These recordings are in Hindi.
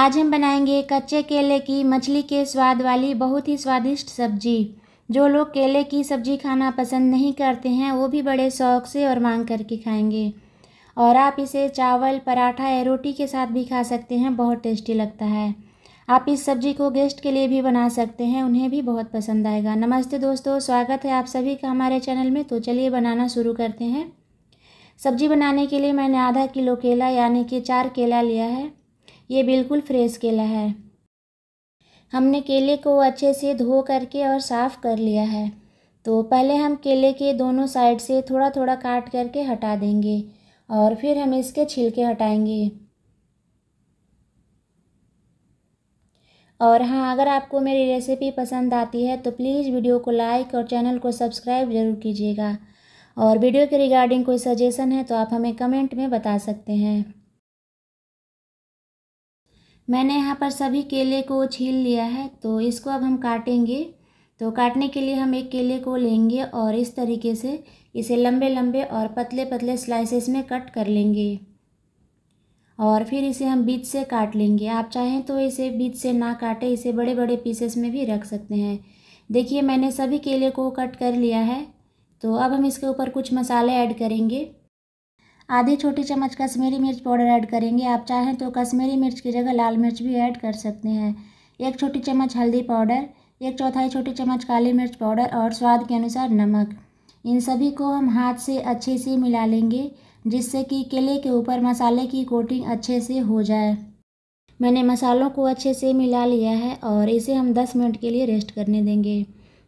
आज हम बनाएंगे कच्चे केले की मछली के स्वाद वाली बहुत ही स्वादिष्ट सब्जी जो लोग केले की सब्जी खाना पसंद नहीं करते हैं वो भी बड़े शौक से और मांग करके खाएंगे और आप इसे चावल पराठा या रोटी के साथ भी खा सकते हैं बहुत टेस्टी लगता है आप इस सब्जी को गेस्ट के लिए भी बना सकते हैं उन्हें भी बहुत पसंद आएगा नमस्ते दोस्तों स्वागत है आप सभी का हमारे चैनल में तो चलिए बनाना शुरू करते हैं सब्जी बनाने के लिए मैंने आधा किलो केला यानी कि चार केला लिया है ये बिल्कुल फ्रेश केला है हमने केले को अच्छे से धो करके और साफ़ कर लिया है तो पहले हम केले के दोनों साइड से थोड़ा थोड़ा काट करके हटा देंगे और फिर हम इसके छिलके हटाएंगे और हाँ अगर आपको मेरी रेसिपी पसंद आती है तो प्लीज़ वीडियो को लाइक और चैनल को सब्सक्राइब ज़रूर कीजिएगा और वीडियो के रिगार्डिंग कोई सजेशन है तो आप हमें कमेंट में बता सकते हैं मैंने यहाँ पर सभी केले को छील लिया है तो इसको अब हम काटेंगे तो काटने के लिए हम एक केले को लेंगे और इस तरीके से इसे लंबे लंबे और पतले पतले स्लाइसेस में कट कर लेंगे और फिर इसे हम बीच से काट लेंगे आप चाहें तो इसे बीच से ना काटें इसे बड़े बड़े पीसेस में भी रख सकते हैं देखिए मैंने सभी केले को कट कर लिया है तो अब हम इसके ऊपर कुछ मसाले ऐड करेंगे आधी छोटी चम्मच कश्मीरी मिर्च पाउडर ऐड करेंगे आप चाहें तो कश्मीरी मिर्च की जगह लाल मिर्च भी ऐड कर सकते हैं एक छोटी चम्मच हल्दी पाउडर एक चौथाई छोटी चम्मच काली मिर्च पाउडर और स्वाद के अनुसार नमक इन सभी को हम हाथ से अच्छे से मिला लेंगे जिससे कि केले के ऊपर मसाले की कोटिंग अच्छे से हो जाए मैंने मसालों को अच्छे से मिला लिया है और इसे हम 10 मिनट के लिए रेस्ट करने देंगे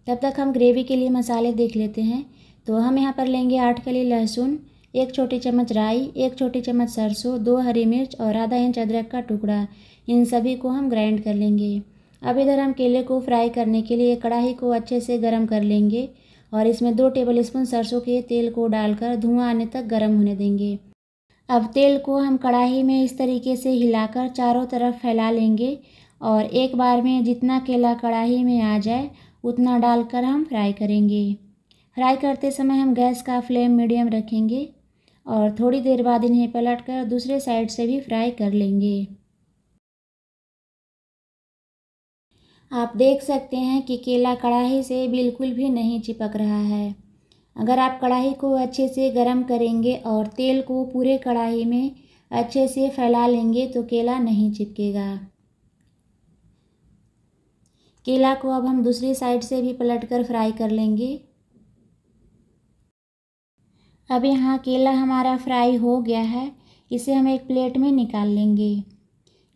तब तक हम ग्रेवी के लिए मसाले देख लेते हैं तो हम यहाँ पर लेंगे आठ कली लहसुन एक छोटी चम्मच राई एक छोटी चम्मच सरसों दो हरी मिर्च और आधा इंच अदरक का टुकड़ा इन सभी को हम ग्राइंड कर लेंगे अब इधर हम केले को फ्राई करने के लिए कढ़ाई को अच्छे से गर्म कर लेंगे और इसमें दो टेबल स्पून सरसों के तेल को डालकर धुआं आने तक गर्म होने देंगे अब तेल को हम कढ़ाई में इस तरीके से हिलाकर चारों तरफ फैला लेंगे और एक बार में जितना केला कढ़ाई में आ जाए उतना डालकर हम फ्राई करेंगे फ्राई करते समय हम गैस का फ्लेम मीडियम रखेंगे और थोड़ी देर बाद इन्हें पलटकर दूसरे साइड से भी फ्राई कर लेंगे आप देख सकते हैं कि केला कढ़ाई से बिल्कुल भी नहीं चिपक रहा है अगर आप कढ़ाई को अच्छे से गर्म करेंगे और तेल को पूरे कढ़ाई में अच्छे से फैला लेंगे तो केला नहीं चिपकेगा केला को अब हम दूसरी साइड से भी पलटकर फ्राई कर लेंगे अब यहाँ केला हमारा फ्राई हो गया है इसे हम एक प्लेट में निकाल लेंगे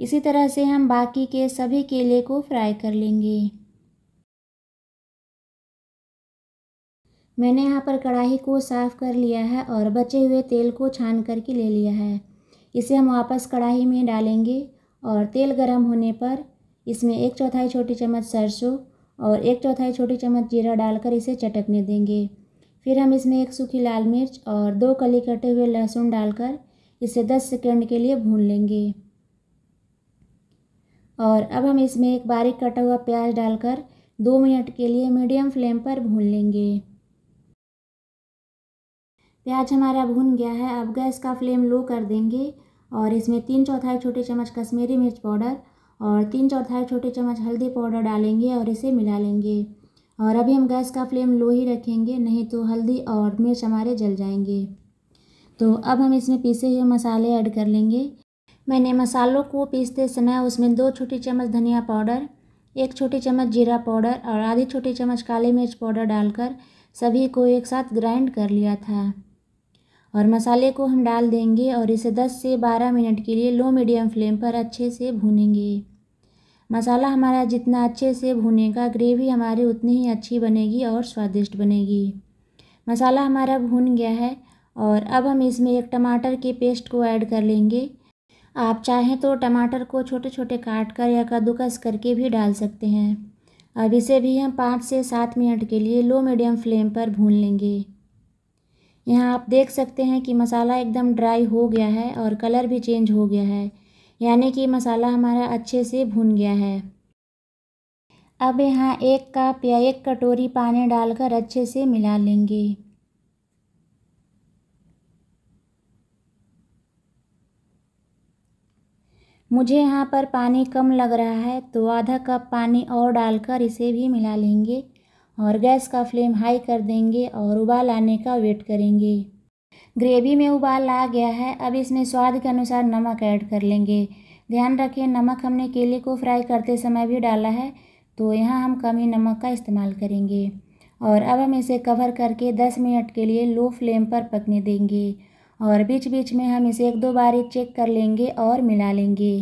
इसी तरह से हम बाकी के सभी केले को फ्राई कर लेंगे मैंने यहाँ पर कढ़ाई को साफ़ कर लिया है और बचे हुए तेल को छान करके ले लिया है इसे हम वापस कढ़ाई में डालेंगे और तेल गर्म होने पर इसमें एक चौथाई छोटी चम्मच सरसों और एक चौथाई छोटी चम्मच जीरा डालकर इसे चटकने देंगे फिर हम इसमें एक सूखी लाल मिर्च और दो कली कटे हुए लहसुन डालकर इसे 10 सेकेंड के लिए भून लेंगे और अब हम इसमें एक बारीक कटा हुआ प्याज डालकर दो मिनट के लिए मीडियम फ्लेम पर भून लेंगे प्याज हमारा भून गया है अब गैस का फ्लेम लो कर देंगे और इसमें तीन चौथाई छोटे चम्मच कश्मीरी मिर्च पाउडर और तीन चौथाई छोटे चम्मच हल्दी पाउडर डालेंगे और इसे मिला लेंगे और अभी हम गैस का फ्लेम लो ही रखेंगे नहीं तो हल्दी और मिर्च हमारे जल जाएंगे तो अब हम इसमें पीसे हुए मसाले ऐड कर लेंगे मैंने मसालों को पीसते समय उसमें दो छोटी चम्मच धनिया पाउडर एक छोटी चम्मच जीरा पाउडर और आधी छोटी चम्मच काली मिर्च पाउडर डालकर सभी को एक साथ ग्राइंड कर लिया था और मसाले को हम डाल देंगे और इसे 10 से 12 मिनट के लिए लो मीडियम फ्लेम पर अच्छे से भूनेंगे मसाला हमारा जितना अच्छे से भुनेगा ग्रेवी हमारी उतनी ही अच्छी बनेगी और स्वादिष्ट बनेगी मसाला हमारा भुन गया है और अब हम इसमें एक टमाटर के पेस्ट को ऐड कर लेंगे आप चाहें तो टमाटर को छोटे छोटे काट कर या कद्दूकस करके भी डाल सकते हैं अब इसे भी हम पाँच से सात मिनट के लिए लो मीडियम फ्लेम पर भून लेंगे यहाँ आप देख सकते हैं कि मसाला एकदम ड्राई हो गया है और कलर भी चेंज हो गया है यानी कि मसाला हमारा अच्छे से भुन गया है अब यहाँ एक कप या एक कटोरी पानी डालकर अच्छे से मिला लेंगे मुझे यहाँ पर पानी कम लग रहा है तो आधा कप पानी और डालकर इसे भी मिला लेंगे और गैस का फ्लेम हाई कर देंगे और उबाल आने का वेट करेंगे ग्रेवी में उबाल आ गया है अब इसमें स्वाद के अनुसार नमक ऐड कर लेंगे ध्यान रखें नमक हमने केले को फ्राई करते समय भी डाला है तो यहाँ हम कम ही नमक का इस्तेमाल करेंगे और अब हम इसे कवर करके 10 मिनट के लिए लो फ्लेम पर पकने देंगे और बीच बीच में हम इसे एक दो बारी चेक कर लेंगे और मिला लेंगे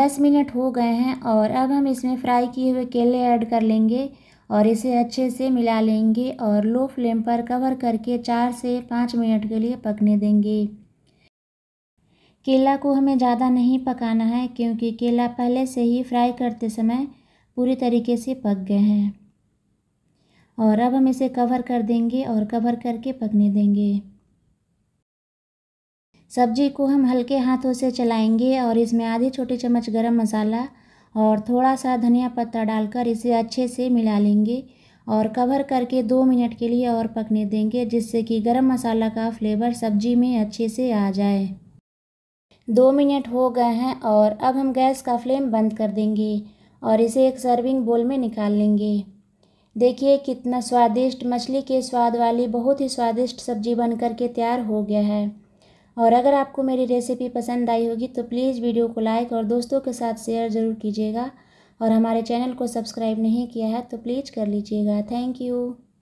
10 मिनट हो गए हैं और अब हम इसमें फ्राई किए हुए केले ऐड कर लेंगे और इसे अच्छे से मिला लेंगे और लो फ्लेम पर कवर करके चार से पाँच मिनट के लिए पकने देंगे केला को हमें ज़्यादा नहीं पकाना है क्योंकि केला पहले से ही फ्राई करते समय पूरी तरीके से पक गए हैं और अब हम इसे कवर कर देंगे और कवर करके पकने देंगे सब्जी को हम हल्के हाथों से चलाएंगे और इसमें आधी छोटी चम्मच गरम मसाला और थोड़ा सा धनिया पत्ता डालकर इसे अच्छे से मिला लेंगे और कवर करके दो मिनट के लिए और पकने देंगे जिससे कि गरम मसाला का फ्लेवर सब्जी में अच्छे से आ जाए दो मिनट हो गए हैं और अब हम गैस का फ्लेम बंद कर देंगे और इसे एक सर्विंग बोल में निकाल लेंगे देखिए कितना स्वादिष्ट मछली के स्वाद वाली बहुत ही स्वादिष्ट सब्जी बन करके तैयार हो गया है और अगर आपको मेरी रेसिपी पसंद आई होगी तो प्लीज़ वीडियो को लाइक और दोस्तों के साथ शेयर ज़रूर कीजिएगा और हमारे चैनल को सब्सक्राइब नहीं किया है तो प्लीज़ कर लीजिएगा थैंक यू